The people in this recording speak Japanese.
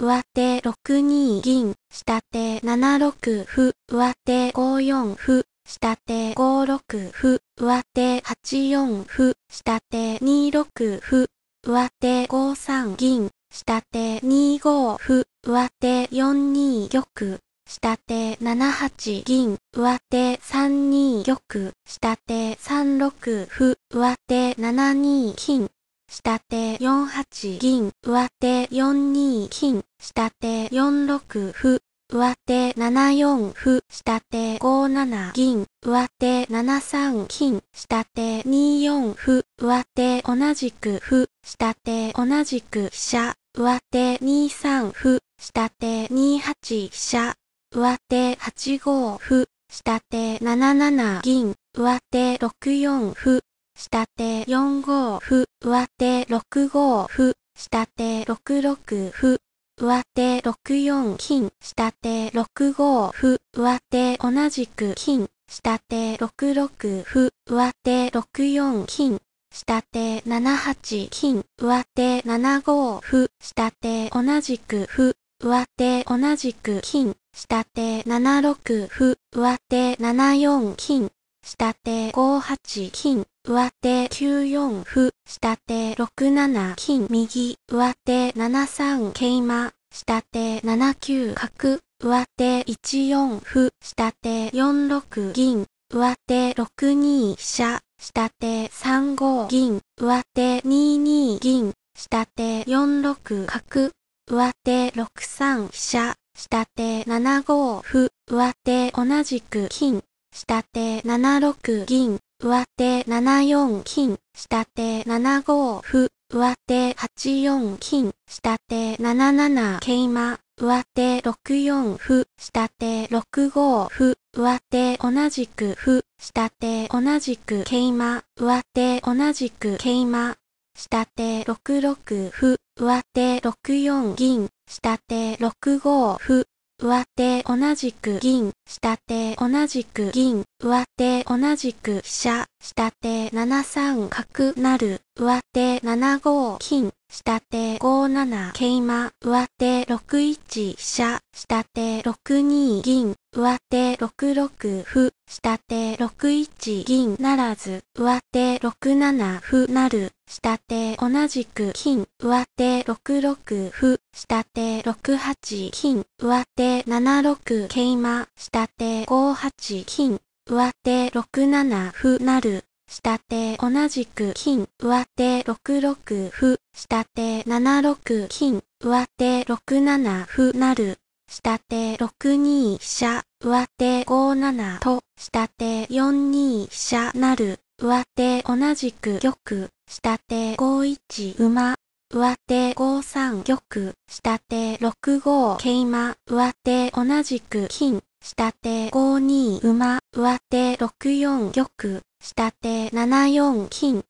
上手6二銀、下手7六歩、上手5四歩、下手5六歩、上手8四歩、下手2六歩、上手5三銀、下手2五歩、上手4二玉、下手7八銀、上手3二玉、下手3六歩、上手7二金、下手4 8銀、上手4 2金、下手4 6歩、上手7 4歩、下手5 7銀、上手7 3金、下手2 4歩、上手同じく歩、下手同じく飛車、上手2 3歩、下手2 8飛車、上手8 5歩、下手7 7銀、上手6 4歩、下手4五歩、上手6五歩、下手6六歩、上手6四金、下手6五歩、上手同じく金、下手6六歩、上手6四金、下手7八金、上手7五歩、下手同じく歩、上手同じく金、下手7六歩、上手7四金、下手5八金、上手9四歩、下手6七金、右、上手7三桂馬、下手7九角、上手1四歩、下手4六銀、上手6二飛車、下手3五銀、上手2二銀、下手4六角、上手6三飛車、下手7五歩、上手同じく金、下手7六銀、上手7四金、下手7五歩、上手8四金、下手7七桂馬、上手6四歩、下手6五歩、上手同じく歩、下手同じく桂馬、上手同じく桂馬、下手6六歩、上手6四銀、下手6五歩、上手同じく銀、下手同じく銀、上手同じく飛車、下手7三角なる、上手7五金、下手5七桂馬、上手6一飛車、下手6二銀、上手6六歩、下手6一銀ならず、上手6七歩なる、下手同じく金、上手6六歩、下手6八金、上手7六桂馬、下手5八金、上手6七歩なる、下手同じく金、上手6六歩、下手7六金、上手6七歩なる。下手6二飛車、上手5七と、下手4二飛車なる。上手同じく玉、下手5一馬、上手5三玉、下手6五桂馬、上手同じく金、下手5二馬、上手6四玉、下手7四金。